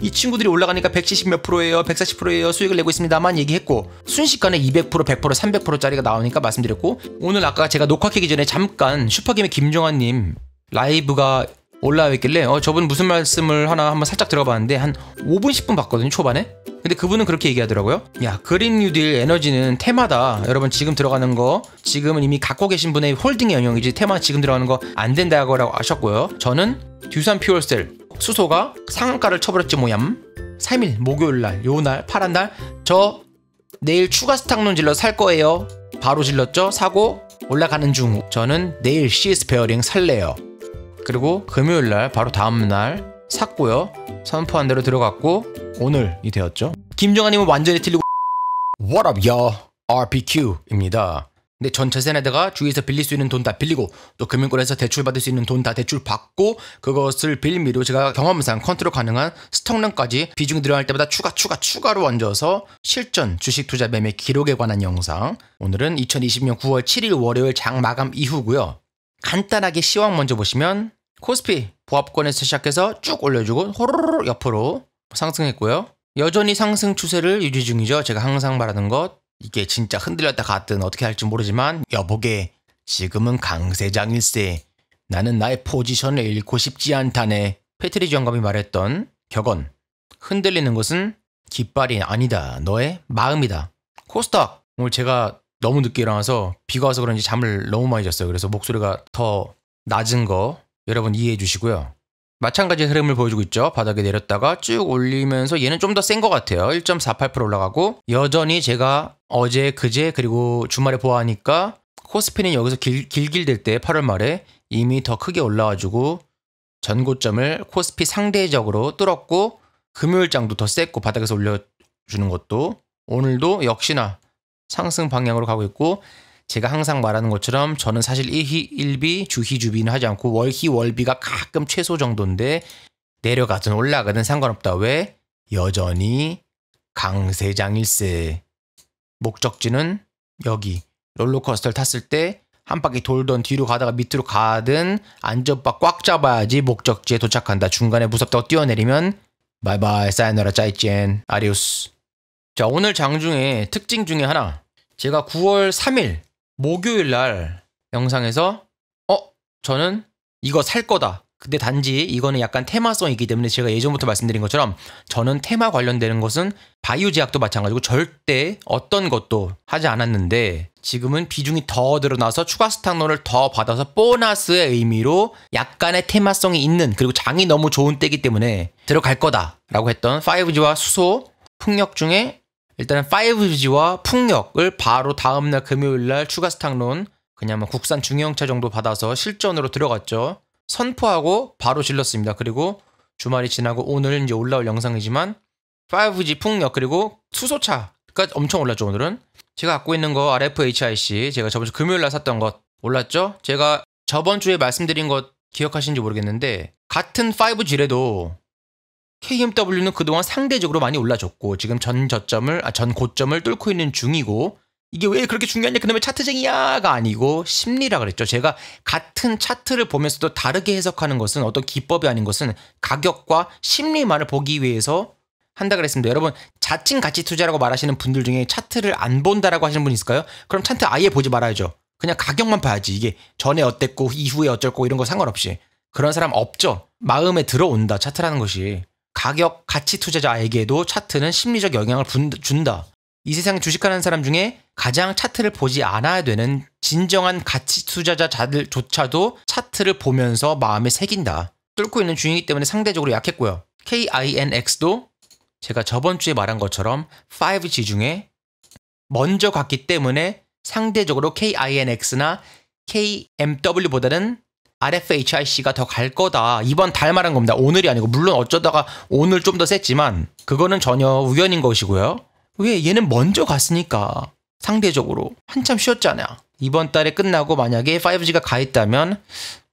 이 친구들이 올라가니까 170 몇 프로예요 140 프로예요 수익을 내고 있습니다만 얘기했고 순식간에 200% 100% 300% 짜리가 나오니까 말씀드렸고 오늘 아까 제가 녹화키기 전에 잠깐 슈퍼게임의 김종환님 라이브가 올라와 있길래 어 저분 무슨 말씀을 하나 한번 살짝 들어봤는데 한 5분 10분 봤거든요 초반에 근데 그분은 그렇게 얘기하더라고요 야 그린 뉴딜 에너지는 테마다 여러분 지금 들어가는 거 지금은 이미 갖고 계신 분의 홀딩의 영역이지 테마 지금 들어가는 거 안 된다고 하셨고요 저는 듀산 퓨얼셀 수소가 상한가를 쳐버렸지 모얌 3일 목요일날 요날 파란날 저 내일 추가 스탁론 질러 살 거예요 바로 질렀죠 사고 올라가는 중 저는 내일 CS 베어링 살래요 그리고 금요일날 바로 다음날 샀고요 선포한 대로 들어갔고 오늘이 되었죠 김정아님은 완전히 틀리고 What up yo RPQ입니다 근전체세에다가 주위에서 빌릴 수 있는 돈 다 빌리고 또 금융권에서 대출받을 수 있는 돈 다 대출받고 그것을 빌미로 제가 경험상 컨트롤 가능한 스톡런까지 비중 이들어날 때마다 추가 추가 추가로 얹어서 실전 주식 투자 매매 기록에 관한 영상 오늘은 2020년 9월 7일 월요일 장 마감 이후고요 간단하게 시황 먼저 보시면 코스피 보합권에서 시작해서 쭉 올려주고 호로록 옆으로 상승했고요 여전히 상승 추세를 유지 중이죠 제가 항상 말하는 것 이게 진짜 흔들렸다 갔든 어떻게 할지 모르지만 여보게 지금은 강세장일세 나는 나의 포지션을 잃고 싶지 않다네 패트리지 영감이 말했던 격언 흔들리는 것은 깃발이 아니다 너의 마음이다 코스닥 오늘 제가 너무 늦게 일어나서 비가 와서 그런지 잠을 너무 많이 잤어요 그래서 목소리가 더 낮은 거 여러분 이해해 주시고요 마찬가지의 흐름을 보여주고 있죠. 바닥에 내렸다가 쭉 올리면서 얘는 좀 더 센 것 같아요. 1.48% 올라가고 여전히 제가 어제 그제 그리고 주말에 보아하니까 코스피는 여기서 길, 길길 될 때 8월 말에 이미 더 크게 올라와주고 전고점을 코스피 상대적으로 뚫었고 금요일장도 더 쎘고 바닥에서 올려주는 것도 오늘도 역시나 상승 방향으로 가고 있고 제가 항상 말하는 것처럼 저는 사실 일희 일비 주희 주비는 하지 않고 월희 월비가 가끔 최소 정도인데 내려가든 올라가든 상관없다. 왜? 여전히 강세장일세. 목적지는 여기. 롤러코스터를 탔을 때 한 바퀴 돌던 뒤로 가다가 밑으로 가든 안전바 꽉 잡아야지 목적지에 도착한다. 중간에 무섭다고 뛰어내리면 바이바이 사이너라 짜이젠 아리우스. 자 오늘 장 중에 특징 중에 하나 제가 9월 3일 목요일 날 영상에서 어 저는 이거 살 거다. 근데 단지 이거는 약간 테마성이기 때문에 제가 예전부터 말씀드린 것처럼 저는 테마 관련되는 것은 바이오 제약도 마찬가지고 절대 어떤 것도 하지 않았는데 지금은 비중이 더 늘어나서 추가 스탁론을 더 받아서 보너스의 의미로 약간의 테마성이 있는 그리고 장이 너무 좋은 때이기 때문에 들어갈 거다라고 했던 5G와 수소 풍력 중에 일단은 5G와 풍력을 바로 다음날 금요일날 추가 스탁론 그냥 뭐 국산 중형차 정도 받아서 실전으로 들어갔죠. 선포하고 바로 질렀습니다. 그리고 주말이 지나고 오늘 이제 올라올 영상이지만 5G 풍력 그리고 수소차가 그러니까 엄청 올랐죠 오늘은 제가 갖고 있는 거 RFHIC 제가 저번 주 금요일 날 샀던 것 올랐죠? 제가 저번 주에 말씀드린 것 기억하시는지 모르겠는데 같은 5G래도 KMW는 그동안 상대적으로 많이 올라줬고 지금 전 저점을 아, 전 고점을 뚫고 있는 중이고 이게 왜 그렇게 중요하냐 그놈의 차트쟁이야가 아니고 심리라 그랬죠. 제가 같은 차트를 보면서도 다르게 해석하는 것은 어떤 기법이 아닌 것은 가격과 심리만을 보기 위해서 한다 그랬습니다. 여러분 자칭 가치 투자라고 말하시는 분들 중에 차트를 안 본다라고 하시는 분 있을까요? 그럼 차트 아예 보지 말아야죠. 그냥 가격만 봐야지 이게 전에 어땠고 이후에 어쩔 고 이런 거 상관없이 그런 사람 없죠. 마음에 들어온다 차트라는 것이. 가격 가치 투자자에게도 차트는 심리적 영향을 준다. 이세상 주식하는 사람 중에 가장 차트를 보지 않아야 되는 진정한 가치 투자자들조차도 차트를 보면서 마음에 새긴다. 뚫고 있는 중이기 때문에 상대적으로 약했고요. KINX도 제가 저번 주에 말한 것처럼 5G 중에 먼저 갔기 때문에 상대적으로 KINX나 KMW보다는 RFHIC가 더 갈 거다. 이번 달 말한 겁니다. 오늘이 아니고 물론 어쩌다가 오늘 좀 더 셌지만 그거는 전혀 우연인 것이고요. 왜 얘는 먼저 갔으니까 상대적으로 한참 쉬었잖아. 이번 달에 끝나고 만약에 5G가 가 있다면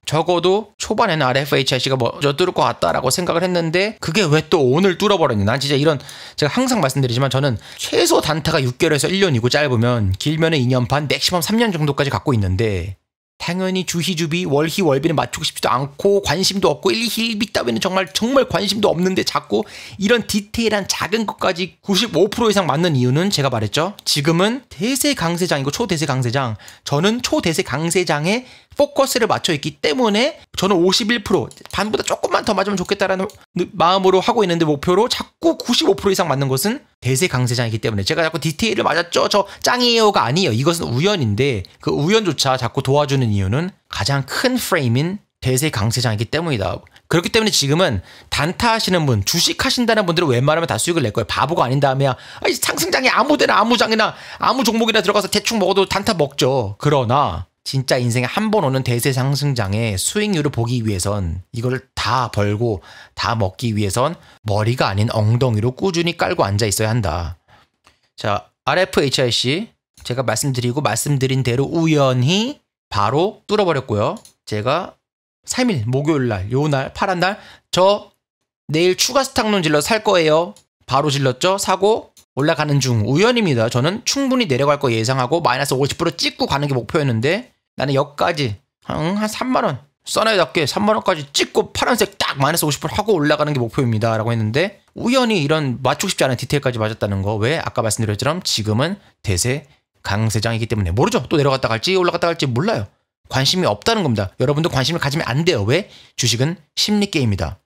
적어도 초반에는 RFHIC가 먼저 뚫을 것 같다라고 생각을 했는데 그게 왜 또 오늘 뚫어버렸냐난 진짜 이런 제가 항상 말씀드리지만 저는 최소 단타가 6개월에서 1년이고 짧으면 길면은 2년 반, 맥시멈 3년 정도까지 갖고 있는데 당연히 주희주비 월희 월비는 맞추고 싶지도 않고 관심도 없고 일희일비 따위는 정말 정말 관심도 없는데 자꾸 이런 디테일한 작은 것까지 95% 이상 맞는 이유는 제가 말했죠. 지금은 대세 강세장이고 초대세 강세장. 저는 초대세 강세장의 포커스를 맞춰 있기 때문에 저는 51% 반보다 조금만 더 맞으면 좋겠다라는 마음으로 하고 있는데 목표로 자꾸 95% 이상 맞는 것은 대세 강세장이기 때문에 제가 자꾸 디테일을 맞았죠. 저 짱이에요가 아니에요. 이것은 우연인데 그 우연조차 자꾸 도와주는 이유는 가장 큰 프레임인 대세 강세장이기 때문이다. 그렇기 때문에 지금은 단타 하시는 분, 주식 하신다는 분들은 웬만하면 다 수익을 낼 거예요. 바보가 아닌 다음에야 아니, 상승장에 아무 데나 아무 장이나 아무 종목이나 들어가서 대충 먹어도 단타 먹죠. 그러나 진짜 인생에 한 번 오는 대세 상승장의 수익률을 보기 위해선 이걸 다 벌고 다 먹기 위해선 머리가 아닌 엉덩이로 꾸준히 깔고 앉아 있어야 한다. 자, RFHIC 제가 말씀드리고 말씀드린 대로 우연히 바로 뚫어버렸고요. 제가 3일 목요일 날, 요 날, 파란 날, 저 내일 추가 스탁론 질러 살 거예요. 바로 질렀죠? 사고 올라가는 중 우연입니다. 저는 충분히 내려갈 거 예상하고 마이너스 50% 찍고 가는 게 목표였는데 나는 역까지 한, 한 3만원 써나이답게 3만원까지 찍고 파란색 딱 마이너스 50% 하고 올라가는 게 목표입니다 라고 했는데 우연히 이런 맞추고 싶지 않은 디테일까지 맞았다는 거 왜 아까 말씀드렸처럼 지금은 대세 강세장이기 때문에 모르죠 또 내려갔다 갈지 올라갔다 갈지 몰라요 관심이 없다는 겁니다 여러분도 관심을 가지면 안 돼요 왜? 주식은 심리게임이다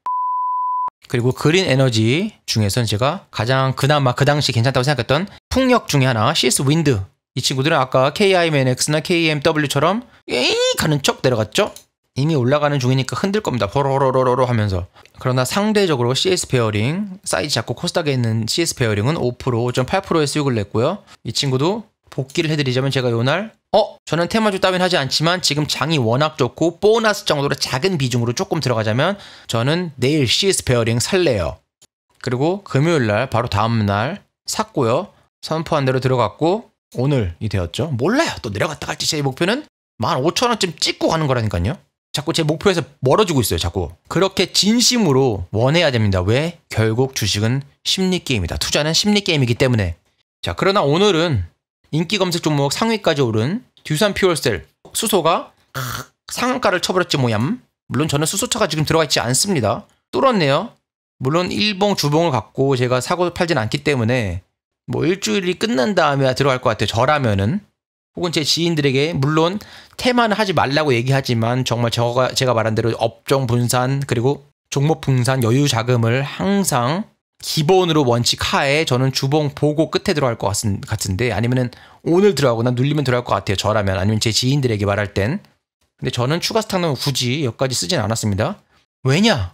그리고 그린 에너지 중에서는 제가 가장 그나마 그 당시 괜찮다고 생각했던 풍력 중에 하나 CS 윈드 이 친구들은 아까 KIMNX나 KMW처럼 에이 가는 척 내려갔죠? 이미 올라가는 중이니까 흔들 겁니다. 호로로로로 하면서. 그러나 상대적으로 CS 베어링 사이즈 작고 코스닥에 있는 CS 베어링은 5%, 5.8%의 수익을 냈고요. 이 친구도 복귀를 해드리자면 제가 요날 어? 저는 테마주 따윈 하지 않지만 지금 장이 워낙 좋고 보너스 정도로 작은 비중으로 조금 들어가자면 저는 내일 CS 베어링 살래요. 그리고 금요일날 바로 다음날 샀고요. 선포한 대로 들어갔고 오늘이 되었죠. 몰라요. 또 내려갔다 갈지 제 목표는 15,000원쯤 찍고 가는 거라니까요. 자꾸 제 목표에서 멀어지고 있어요. 자꾸. 그렇게 진심으로 원해야 됩니다. 왜? 결국 주식은 심리 게임이다. 투자는 심리 게임이기 때문에. 자, 그러나 오늘은 인기 검색 종목 상위까지 오른 듀산 퓨얼셀 수소가 상한가를 쳐버렸지 모양. 물론 저는 수소차가 지금 들어가 있지 않습니다. 뚫었네요. 물론 1봉2봉을 갖고 제가 사고 팔진 않기 때문에 뭐 일주일이 끝난 다음에 야 들어갈 것 같아요. 저라면은. 혹은 제 지인들에게 물론 테마는 하지 말라고 얘기하지만 정말 제가, 제가 말한 대로 업종 분산 그리고 종목 분산 여유 자금을 항상 기본으로 원칙 하에 저는 주봉 보고 끝에 들어갈 것 같은, 같은데 아니면은 오늘 들어가거나 눌리면 들어갈 것 같아요. 저라면 아니면 제 지인들에게 말할 땐 근데 저는 추가 스탁은 굳이 여기까지 쓰진 않았습니다. 왜냐?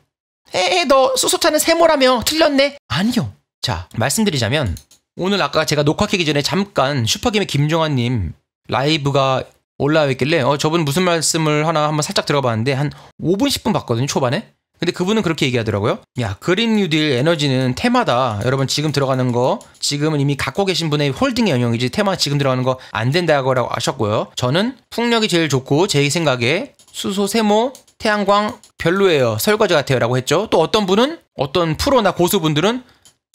에너 수소차는 세모라며 틀렸네? 아니요. 자 말씀드리자면 오늘 아까 제가 녹화 켜기 전에 잠깐 슈퍼김의 김종환님 라이브가 올라와 있길래 어 저분 무슨 말씀을 하나 한번 살짝 들어봤는데 한 5분 10분 봤거든요 초반에 근데 그분은 그렇게 얘기하더라고요 야 그린 뉴딜 에너지는 테마다 여러분 지금 들어가는 거 지금은 이미 갖고 계신 분의 홀딩의 영역이지 테마 지금 들어가는 거 안된다고 하셨고요 저는 풍력이 제일 좋고 제 생각에 수소 세모 태양광 별로예요 설거지 같아요 라고 했죠 또 어떤 분은 어떤 프로나 고수분들은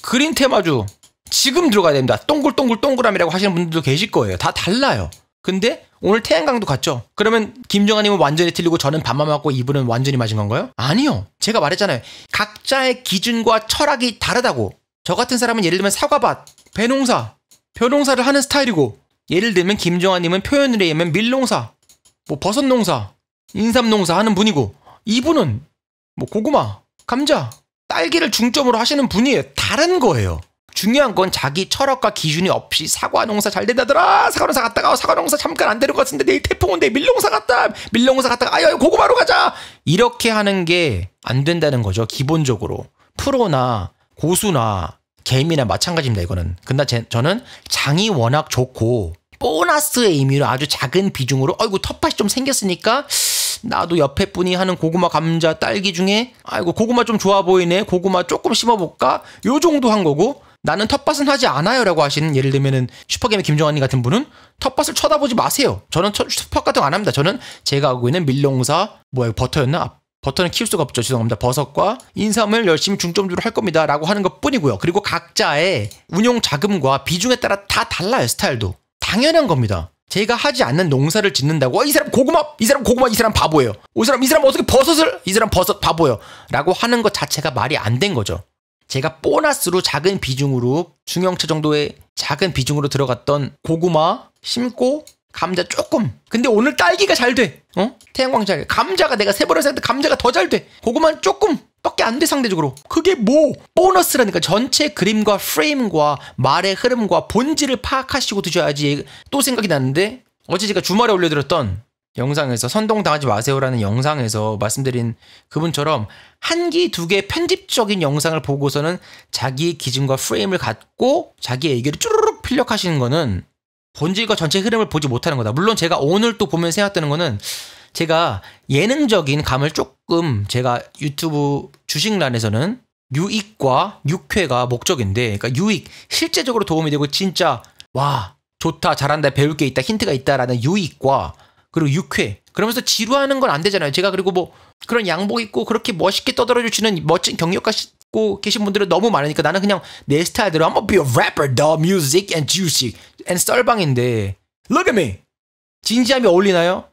그린 테마주 지금 들어가야 됩니다. 동글동글동글함이라고 하시는 분들도 계실 거예요. 다 달라요. 근데 오늘 태양강도 갔죠. 그러면 김정아님은 완전히 틀리고 저는 반만 맞고 이분은 완전히 맞은 건가요? 아니요. 제가 말했잖아요. 각자의 기준과 철학이 다르다고. 저 같은 사람은 예를 들면 사과밭, 배농사, 벼농사를 하는 스타일이고 예를 들면 김정아님은 표현을 해면 밀농사, 뭐 버섯농사, 인삼농사 하는 분이고 이분은 뭐 고구마, 감자, 딸기를 중점으로 하시는 분이에요. 다른 거예요. 중요한 건 자기 철학과 기준이 없이 사과 농사 잘 된다더라. 사과 농사 갔다가 어, 사과 농사 잠깐 안 되는 것 같은데 내일 태풍 온대 밀농사 갔다. 밀농사 갔다가 아유 고구마로 가자. 이렇게 하는 게 안 된다는 거죠. 기본적으로 프로나 고수나 개미나 마찬가지입니다. 이거는. 근데 제, 저는 장이 워낙 좋고 보너스의 의미로 아주 작은 비중으로 아이고 텃밭이 좀 생겼으니까 나도 옆에 분이 하는 고구마, 감자, 딸기 중에 아이고 고구마 좀 좋아 보이네. 고구마 조금 심어볼까? 요 정도 한 거고 나는 텃밭은 하지 않아요라고 하시는 예를 들면은 슈퍼게임의 김종환님 같은 분은 텃밭을 쳐다보지 마세요. 저는 슈퍼 같은 거안 합니다. 저는 제가 하고 있는 밀농사 뭐야 버터였나? 아, 버터는 키울 수가 없죠. 죄송합니다. 버섯과 인삼을 열심히 중점적으로할 겁니다. 라고 하는 것 뿐이고요. 그리고 각자의 운용 자금과 비중에 따라 다 달라요. 스타일도. 당연한 겁니다. 제가 하지 않는 농사를 짓는다고 어, 이 사람 고구마 이 사람 고구마 이 사람 바보예요 어, 이 사람 이 사람 어떻게 버섯을 이 사람 버섯 바보예요 라고 하는 것 자체가 말이 안 된 거죠 제가 보너스로 작은 비중으로 중형차 정도의 작은 비중으로 들어갔던 고구마 심고 감자 조금. 근데 오늘 딸기가 잘 돼. 어? 태양광자 감자가 내가 세 번을 생각했 감자가 더 잘 돼. 고구마는 조금. 밖에 안돼 상대적으로 그게 뭐 보너스라니까 전체 그림과 프레임과 말의 흐름과 본질을 파악하시고 드셔야지 또 생각이 나는데 어제 제가 주말에 올려드렸던 영상에서 선동당하지 마세요라는 영상에서 말씀드린 그분처럼 한기 두 개 편집적인 영상을 보고서는 자기 기준과 프레임을 갖고 자기의 얘기를 쭈르륵 필력하시는 거는 본질과 전체 흐름을 보지 못하는 거다. 물론 제가 오늘 또 보면 생각되는 거는 제가 예능적인 감을 조금 제가 유튜브 주식란에서는 유익과 육회가 목적인데 그러니까 유익 실제적으로 도움이 되고 진짜 와 좋다 잘한다 배울 게 있다 힌트가 있다라는 유익과 그리고 유쾌. 그러면서 지루하는 건 안 되잖아요. 제가 그리고 뭐 그런 양복 입고 그렇게 멋있게 떠들어 주시는 멋진 경력가 고 계신 분들은 너무 많으니까 나는 그냥 내 스타일대로 한번 gonna be a rapper, the music and juicy and 썰방인데 look at me 진지함이 어울리나요?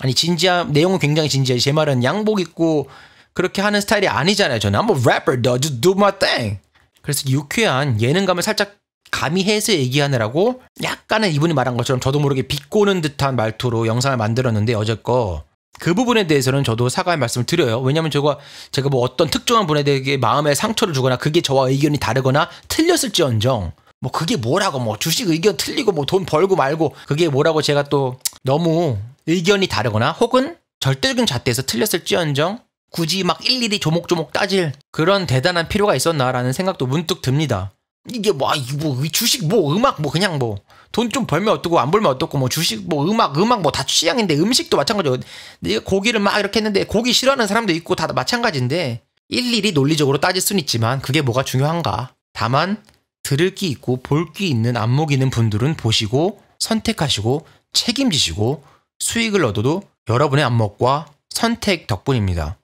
아니 진지함 내용은 굉장히 진지해 제 말은 양복 입고 그렇게 하는 스타일이 아니잖아요 저는 한번 a rapper, the do my thing 그래서 유쾌한 예능감을 살짝 감히 해서 얘기하느라고 약간은 이분이 말한 것처럼 저도 모르게 비꼬는 듯한 말투로 영상을 만들었는데 어제 거. 그 부분에 대해서는 저도 사과의 말씀을 드려요. 왜냐면 하 제가 제가 뭐 어떤 특정한 분에 대해 마음에 상처를 주거나 그게 저와 의견이 다르거나 틀렸을지언정 뭐 그게 뭐라고 뭐 주식 의견 틀리고 뭐 돈 벌고 말고 그게 뭐라고 제가 또 너무 의견이 다르거나 혹은 절대적인 잣대에서 틀렸을지언정 굳이 막 일일이 조목조목 따질 그런 대단한 필요가 있었나라는 생각도 문득 듭니다. 이게 뭐, 아, 뭐 주식 뭐 음악 뭐 그냥 뭐 돈 좀 벌면 어떻고 안 벌면 어떻고 뭐 주식 뭐 음악 음악 뭐 다 취향인데 음식도 마찬가지고 내가 고기를 막 이렇게 했는데 고기 싫어하는 사람도 있고 다 마찬가지인데 일일이 논리적으로 따질 수는 있지만 그게 뭐가 중요한가 다만 들을 게 있고 볼 게 있는 안목 있는 분들은 보시고 선택하시고 책임지시고 수익을 얻어도 여러분의 안목과 선택 덕분입니다.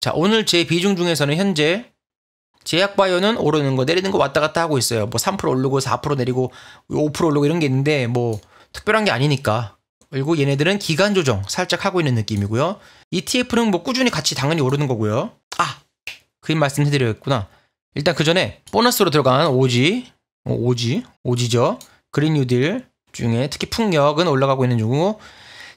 자 오늘 제 비중 중에서는 현재 제약바이오는 오르는 거 내리는 거 왔다 갔다 하고 있어요. 뭐 3% 오르고 4% 내리고 5% 오르고 이런 게 있는데 뭐 특별한 게 아니니까. 그리고 얘네들은 기간 조정 살짝 하고 있는 느낌이고요. ETF는 뭐 꾸준히 같이 당연히 오르는 거고요. 아! 그 말씀해드렸구나. 일단 그 전에 보너스로 들어간 오지, 어, 오지, 오지죠. 그린 뉴딜 중에 특히 풍력은 올라가고 있는 중이고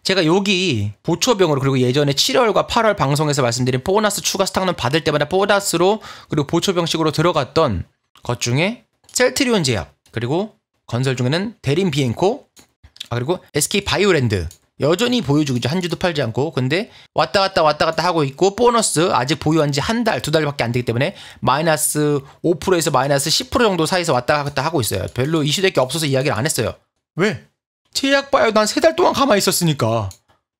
제가 여기 보초병으로 그리고 예전에 7월과 8월 방송에서 말씀드린 보너스 추가 스탁론 받을 때마다 보너스로 그리고 보초병식으로 들어갔던 것 중에 셀트리온 제약 그리고 건설 중에는 대림 비엔코 아 그리고 SK 바이오랜드 여전히 보유주죠. 한 주도 팔지 않고. 근데 왔다 갔다 왔다 갔다 하고 있고 보너스 아직 보유한 지 한 달, 두 달밖에 안 되기 때문에 마이너스 5%에서 마이너스 10% 정도 사이에서 왔다 갔다 하고 있어요. 별로 이슈될 게 없어서 이야기를 안 했어요. 왜? 제약 바이오도 한세달 동안 가만히 있었으니까.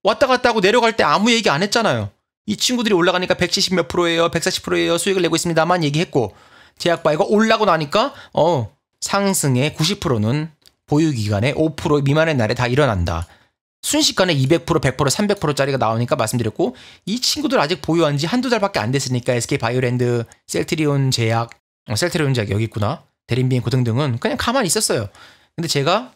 왔다 갔다 하고 내려갈 때 아무 얘기 안 했잖아요. 이 친구들이 올라가니까 170 몇 프로예요, 140 프로예요, 수익을 내고 있습니다만 얘기했고 제약 바이오가 올라고 나니까 어 상승의 90%는 보유 기간에 5% 미만의 날에 다 일어난다. 순식간에 200%, 100%, 300%짜리가 나오니까 말씀드렸고 이 친구들 아직 보유한 지 한두 달밖에 안 됐으니까 SK 바이오랜드, 셀트리온 제약, 어, 셀트리온 제약 여기 있구나, 대림비행 고등등은 그냥 가만히 있었어요. 근데 제가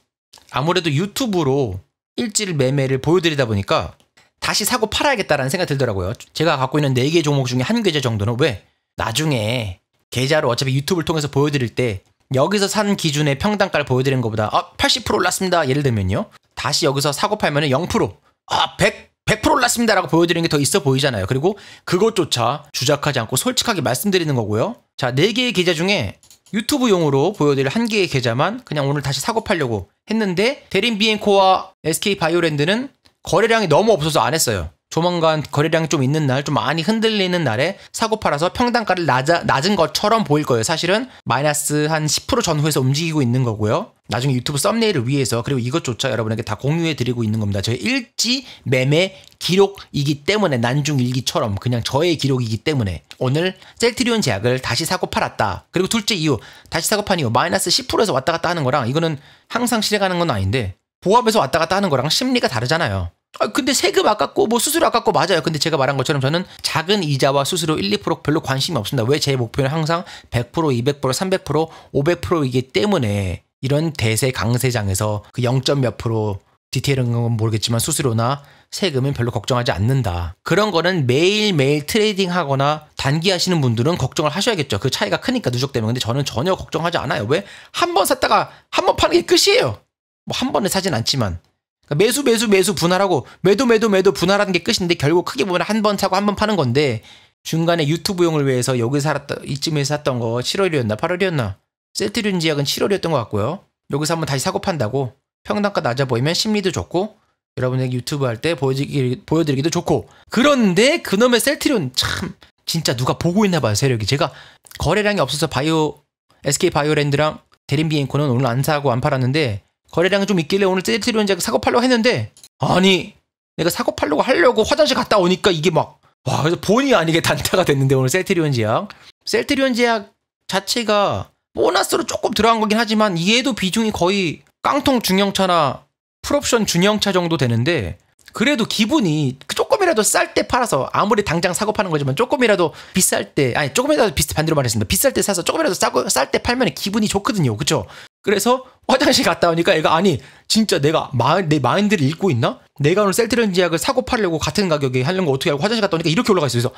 아무래도 유튜브로 일지를 매매를 보여드리다 보니까 다시 사고 팔아야겠다라는 생각이 들더라고요. 제가 갖고 있는 4개 종목 중에 한 계좌 정도는 왜 나중에 계좌로 어차피 유튜브를 통해서 보여드릴 때 여기서 산 기준의 평당가를 보여드리는 것보다 아, 80% 올랐습니다. 예를 들면요. 다시 여기서 사고 팔면 0%, 아, 100, 100% 올랐습니다라고 보여드리는 게 더 있어 보이잖아요. 그리고 그것조차 주작하지 않고 솔직하게 말씀드리는 거고요. 자, 4개의 계좌 중에 유튜브용으로 보여드릴 한 개의 계좌만 그냥 오늘 다시 사고 팔려고 했는데 대림 비앤코와 SK 바이오랜드는 거래량이 너무 없어서 안 했어요. 조만간 거래량이 좀 있는 날, 좀 많이 흔들리는 날에 사고 팔아서 평단가를 낮아, 낮은 것처럼 보일 거예요. 사실은 마이너스 한 10% 전후에서 움직이고 있는 거고요. 나중에 유튜브 썸네일을 위해서 그리고 이것조차 여러분에게 다 공유해 드리고 있는 겁니다. 저의 일지 매매 기록이기 때문에 난중 일기처럼 그냥 저의 기록이기 때문에 오늘 셀트리온 제약을 다시 사고 팔았다. 그리고 둘째 이유 다시 사고 판 이유 마이너스 10%에서 왔다 갔다 하는 거랑 이거는 항상 실행하는 건 아닌데 보합에서 왔다 갔다 하는 거랑 심리가 다르잖아요. 아, 근데 세금 아깝고 뭐 수수료 아깝고 맞아요. 근데 제가 말한 것처럼 저는 작은 이자와 수수료 1, 2% 별로 관심이 없습니다. 왜 제 목표는 항상 100%, 200%, 300%, 500%이기 때문에 이런 대세 강세장에서 그 0. 몇 프로 디테일은 모르겠지만 수수료나 세금은 별로 걱정하지 않는다. 그런 거는 매일매일 트레이딩 하거나 단기 하시는 분들은 걱정을 하셔야겠죠. 그 차이가 크니까 누적되면. 근데 저는 전혀 걱정하지 않아요. 왜? 한 번 샀다가 한 번 파는 게 끝이에요. 뭐 한 번에 사진 않지만. 그러니까 매수 매수 매수 분할하고 매도 매도 매도 분할하는 게 끝인데 결국 크게 보면 한 번 사고 한 번 파는 건데 중간에 유튜브용을 위해서 여기 살았다 이쯤에서 샀던 거 7월이었나 8월이었나 세트륜 지역은 7월이었던 것 같고요. 여기서 한번 다시 사고 판다고 평당가 낮아 보이면 심리도 좋고 여러분에게 유튜브 할 때 보여드리기도 좋고 그런데 그놈의 셀트륜참 진짜 누가 보고 있나 봐요 세력이 제가 거래량이 없어서 바이오 SK 바이오랜드랑 대림비앤코는 오늘 안 사고 안 팔았는데 거래량이 좀 있길래 오늘 세트리온제 사고 팔려고 했는데 아니 내가 사고 팔려고 하려고 화장실 갔다 오니까 이게 막 와, 그래서 본의 아니게 단타가 됐는데 오늘 셀트리온 제약. 셀트리온 제약 자체가 보너스로 조금 들어간 거긴 하지만 얘도 비중이 거의 깡통 중형차나 풀옵션 중형차 정도 되는데 그래도 기분이 조금이라도 쌀 때 팔아서 아무리 당장 사고 파는 거지만 조금이라도 비쌀 때 아니 조금이라도 비슷 반대로 말했습니다. 비쌀 때 사서 조금이라도 싸고 쌀때 팔면 기분이 좋거든요. 그쵸 그래서 화장실 갔다 오니까 애가 아니 진짜 내가 마, 내 마인드를 읽고 있나? 내가 오늘 셀트렌지 약을 사고 팔려고 같은 가격에 하려는 거 어떻게 알고 화장실 갔다 오니까 이렇게 올라가 있어요. 그래서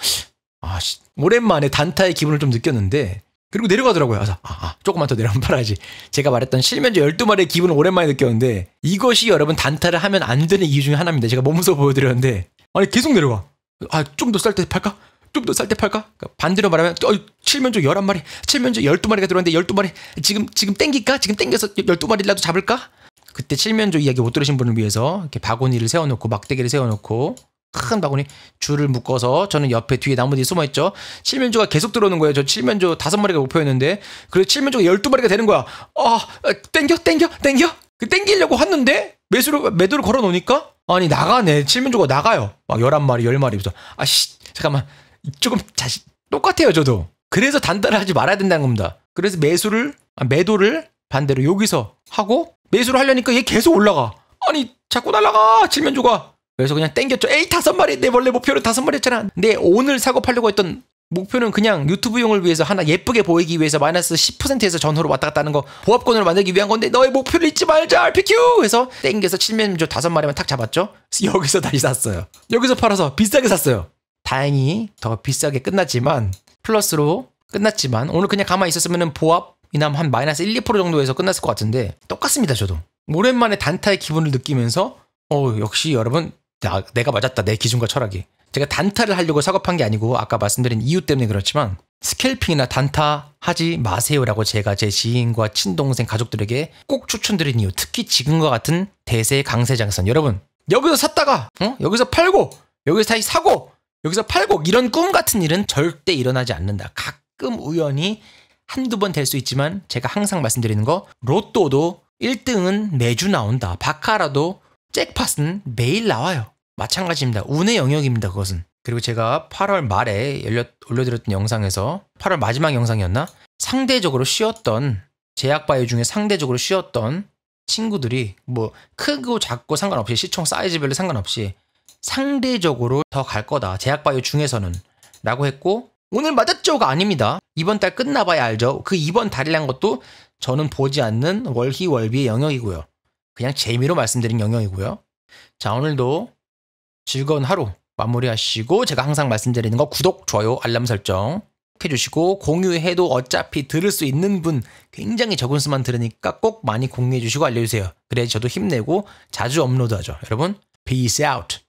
아 씨, 오랜만에 단타의 기분을 좀 느꼈는데 그리고 내려가더라고요. 그래서 아, 아 조금만 더 내려면 팔아야지. 제가 말했던 실면제 12마리의 기분을 오랜만에 느꼈는데 이것이 여러분 단타를 하면 안 되는 이유 중에 하나입니다. 제가 몸소 보여드렸는데 아니 계속 내려가. 아 좀 더 쌀 때 팔까? 좀더살때 팔까? 그러니까 반대로 말하면 어, 칠면조 11마리, 칠면조 12마리가 들어왔는데 12마리 지금 지금 땡길까? 지금 땡겨서 12마리라도 잡을까? 그때 칠면조 이야기 못 들으신 분을 위해서 이렇게 바구니를 세워놓고 막대기를 세워놓고 큰 바구니 줄을 묶어서 저는 옆에 뒤에 나무 뒤이 숨어있죠. 칠면조가 계속 들어오는 거예요. 저 칠면조 다섯 마리가 목표였는데 그래 칠면조가 열두 마리가 되는 거야. 아, 아 땡겨 땡겨 땡겨 그 땡기려고 했는데 매수로 매도를 걸어놓으니까 아니 나가네 칠면조가 나가요. 막 열한 마리 열 마리부터 아씨 잠깐만 조금 자신 똑같아요 저도. 그래서 단단하지 말아야 된다는 겁니다. 그래서 매수를 아, 매도를 반대로 여기서 하고 매수를 하려니까 얘 계속 올라가. 아니 자꾸 날라가 칠면조가. 그래서 그냥 땡겼죠. 에이 다섯 마리 내 원래 목표는 다섯 마리였잖아. 근데 오늘 사고 팔려고 했던 목표는 그냥 유튜브용을 위해서 하나 예쁘게 보이기 위해서 마이너스 10%에서 전후로 왔다 갔다 하는 거 보합권으로 만들기 위한 건데 너의 목표를 잊지 말자 RPQ 해서 땡겨서 칠면조 다섯 마리만 탁 잡았죠. 여기서 다시 샀어요. 여기서 팔아서 비싸게 샀어요. 다행히 더 비싸게 끝났지만 플러스로 끝났지만 오늘 그냥 가만히 있었으면 보합이나 한 마이너스 1, 2% 정도에서 끝났을 것 같은데 똑같습니다 저도 오랜만에 단타의 기분을 느끼면서 어 역시 여러분 나, 내가 맞았다 내 기준과 철학이 제가 단타를 하려고 사업한 게 아니고 아까 말씀드린 이유 때문에 그렇지만 스캘핑이나 단타 하지 마세요라고 제가 제 지인과 친동생 가족들에게 꼭 추천드린 이유 특히 지금과 같은 대세 강세장선 여러분 여기서 샀다가 어? 여기서 팔고 여기서 다시 사고 여기서 팔곡 이런 꿈 같은 일은 절대 일어나지 않는다. 가끔 우연히 한두 번 될 수 있지만 제가 항상 말씀드리는 거 로또도 1등은 매주 나온다. 바카라도 잭팟은 매일 나와요. 마찬가지입니다. 운의 영역입니다. 그것은. 그리고 제가 8월 말에 열려, 올려드렸던 영상에서 8월 마지막 영상이었나? 상대적으로 쉬었던 제약바이오 중에 상대적으로 쉬었던 친구들이 뭐 크고 작고 상관없이 시청 사이즈별로 상관없이 상대적으로 더 갈 거다. 제약바이오 중에서는. 라고 했고 오늘 맞았죠가 아닙니다. 이번 달 끝나봐야 알죠. 그 이번 달이란 것도 저는 보지 않는 월희 월비의 영역이고요. 그냥 재미로 말씀드린 영역이고요. 자 오늘도 즐거운 하루 마무리하시고 제가 항상 말씀드리는 거 구독, 좋아요, 알람 설정 해주시고 공유해도 어차피 들을 수 있는 분 굉장히 적은 수만 들으니까 꼭 많이 공유해주시고 알려주세요. 그래야 저도 힘내고 자주 업로드하죠. 여러분 peace out.